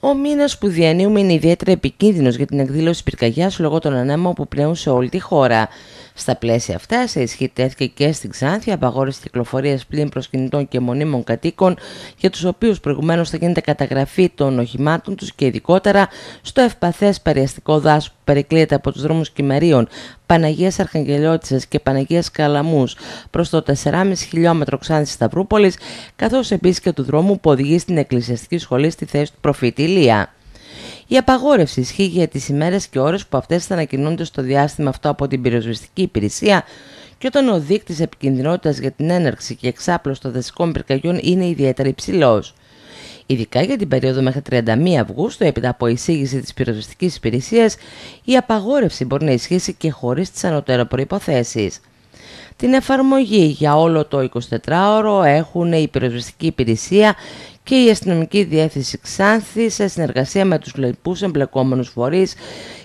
Ο μήνας που διανύουμε είναι ιδιαίτερα επικίνδυνος για την εκδήλωση πυρκαγιάς λόγω των ανέμων που πλέουν σε όλη τη χώρα. Στα πλαίσια αυτά, σε ισχύ τέθηκε και στην Ξάνθια απαγόρευση κυκλοφορίας πλήν προσκυνητών και μονίμων κατοίκων, για τους οποίους προηγουμένως θα γίνεται καταγραφή των οχημάτων τους και ειδικότερα στο ευπαθές περιαστικό δάσο Περικλείεται από τους δρόμους Κυμερίων, Παναγίας Αρχαγγελιώτησας και Παναγίας Καλαμούς προς το 4,5 χιλιόμετρο Ξάνθης Σταυρούπολης, καθώς επίσης και του δρόμου που οδηγεί στην Εκκλησιαστική Σχολή στη θέση του προφήτη Ηλία. Η απαγόρευση ισχύει για τις ημέρες και ώρες που αυτές θα ανακοινούνται στο διάστημα αυτό από την πυροσβεστική υπηρεσία και όταν ο δείκτης επικίνδυνοτητας για την έναρξη και εξάπλωση των δασικών πυρκαγιών είναι ιδιαίτερα υψηλός. Ειδικά για την περίοδο μέχρι 31 Αυγούστου, έπειτα από εισήγηση της πυροσβεστικής υπηρεσίας, η απαγόρευση μπορεί να ισχύσει και χωρίς τις ανωτέρω προποθέσει. Την εφαρμογή για όλο το 24ωρο έχουν η πυροσβεστική υπηρεσία και η αστυνομική διεύθυνση Ξάνθη σε συνεργασία με τους λοιπούς εμπλεκόμενους φορείς,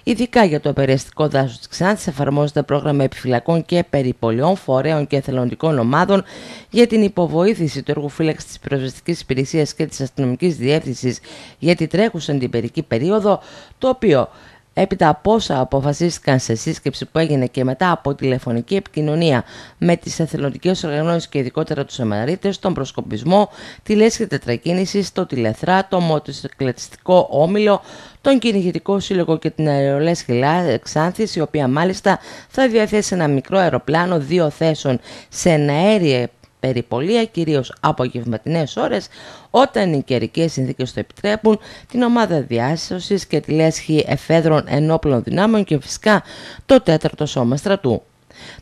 Ειδικά για το περιεστικό δάσος της Ξάνθης εφαρμόζεται πρόγραμμα επιφυλακών και περιπολιών φορέων και εθελοντικών ομάδων για την υποβοήθηση του έργου φύλαξης της πυροσβεστικής υπηρεσίας και της αστυνομικής διεύθυνσης για την τρέχουσα αντιπερική περίοδο, το οποίο έπειτα από όσα αποφασίστηκαν σε σύσκεψη που έγινε και μετά από τηλεφωνική επικοινωνία με τις εθελοντικές οργανώσεις και ειδικότερα τους αμαρίτες, τον προσκοπισμό, τη λέσχη τετρακίνηση, το τηλεθρά, το μοτοσυκλετιστικό όμιλο, τον κυνηγητικό σύλλογο και την αερολέσχη εξάνθηση, η οποία μάλιστα θα διαθέσει ένα μικρό αεροπλάνο δύο θέσεων σε ένα αέριο περιπολία, κυρίως από γευματινές ώρες, όταν οι καιρικέ συνθήκες το επιτρέπουν, την ομάδα διάσωσης και τη λέσχη εφέδρων ενόπλων δυνάμεων και φυσικά το τέταρτο σώμα στρατού.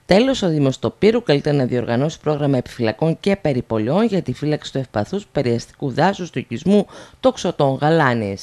Τέλος, ο Δήμος Πύρου καλείται να διοργανώσει πρόγραμμα επιφυλακών και περιπολιών για τη φύλαξη του ευπαθούς περιαστικού δάσους του οικισμού Τοξοτών Γαλάνη.